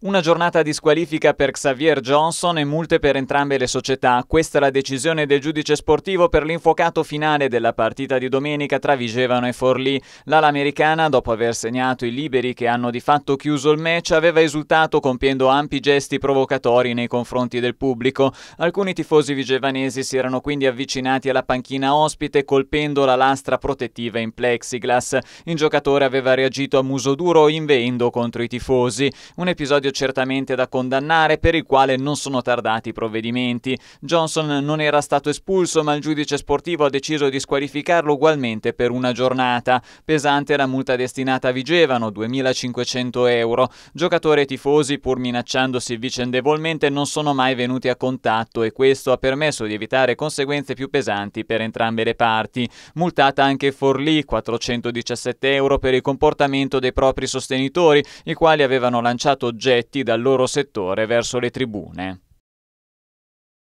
Una giornata di squalifica per Xavier Johnson e multe per entrambe le società. Questa è la decisione del giudice sportivo per l'infuocato finale della partita di domenica tra Vigevano e Forlì. L'ala americana, dopo aver segnato i liberi che hanno di fatto chiuso il match, aveva esultato compiendo ampi gesti provocatori nei confronti del pubblico. Alcuni tifosi vigevanesi si erano quindi avvicinati alla panchina ospite colpendo la lastra protettiva in plexiglass. Il giocatore aveva reagito a muso duro inveendo contro i tifosi. Un episodio certamente da condannare per il quale non sono tardati i provvedimenti. Johnson non era stato espulso ma il giudice sportivo ha deciso di squalificarlo ugualmente per una giornata. Pesante la multa destinata a Vigevano, 2.500 euro. Giocatore e tifosi, pur minacciandosi vicendevolmente, non sono mai venuti a contatto e questo ha permesso di evitare conseguenze più pesanti per entrambe le parti. Multata anche Forlì, 417 euro per il comportamento dei propri sostenitori, i quali avevano lanciato oggetti soggetti dal loro settore verso le tribune.